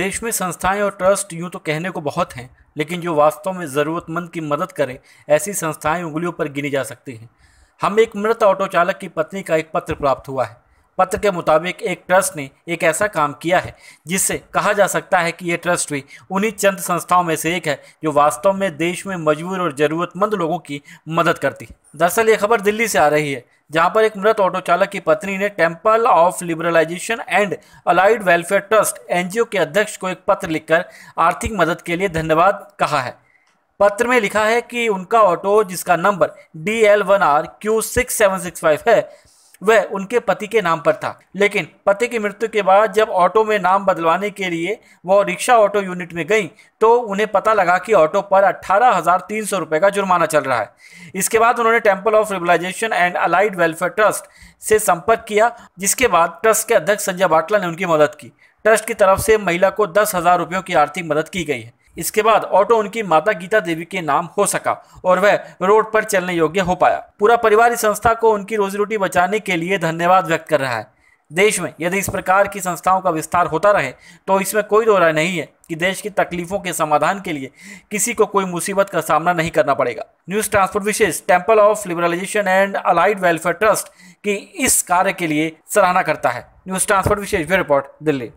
देश में संस्थाएं और ट्रस्ट यूँ तो कहने को बहुत हैं लेकिन जो वास्तव में ज़रूरतमंद की मदद करें ऐसी संस्थाएं उंगलियों पर गिनी जा सकती हैं हमें एक मृत ऑटो चालक की पत्नी का एक पत्र प्राप्त हुआ है पत्र के मुताबिक एक ट्रस्ट ने एक ऐसा काम किया है जिससे कहा जा सकता है कि यह ट्रस्ट भी उन्हीं चंद संस्थाओं में से एक है जो वास्तव में देश में मजबूर और ज़रूरतमंद लोगों की मदद करती है दरअसल ये खबर दिल्ली से आ रही है जहां पर एक मृत ऑटो चालक की पत्नी ने temple of liberalisation and allied welfare trust NGO के अध्यक्ष को एक पत्र लिखकर आर्थिक मदद के लिए धन्यवाद कहा है पत्र में लिखा है कि उनका ऑटो जिसका number D L one R Q six seven six five है वह उनके पति के नाम पर था लेकिन पति की मृत्यु के बाद जब ऑटो में नाम बदलवाने के लिए वह रिक्शा ऑटो यूनिट में गई तो उन्हें पता लगा कि ऑटो पर अट्ठारह हजार तीन सौ रुपये का जुर्माना चल रहा है इसके बाद उन्होंने temple of liberalisation and allied welfare trust से संपर्क किया जिसके बाद ट्रस्ट के अध्यक्ष संजय बाटला ने उनकी मदद की ट्रस्ट की तरफ से महिला को दस हज़ार रुपयों की आर्थिक मदद की गई है इसके बाद ऑटो उनकी माता गीता देवी के नाम हो सका और वह रोड पर चलने योग्य हो पाया पूरा परिवार इस संस्था को उनकी रोजी रोटी बचाने के लिए धन्यवाद व्यक्त कर रहा है देश में यदि इस प्रकार की संस्थाओं का विस्तार होता रहे तो इसमें कोई दो राय नहीं है कि देश की तकलीफों के समाधान के लिए किसी को कोई मुसीबत का सामना नहीं करना पड़ेगा न्यूज ट्रांसपोर्ट विशेष temple of liberalisation and allied welfare trust की इस कार्य के लिए सराहना करता है न्यूज ट्रांसपोर्ट विशेष रिपोर्ट दिल्ली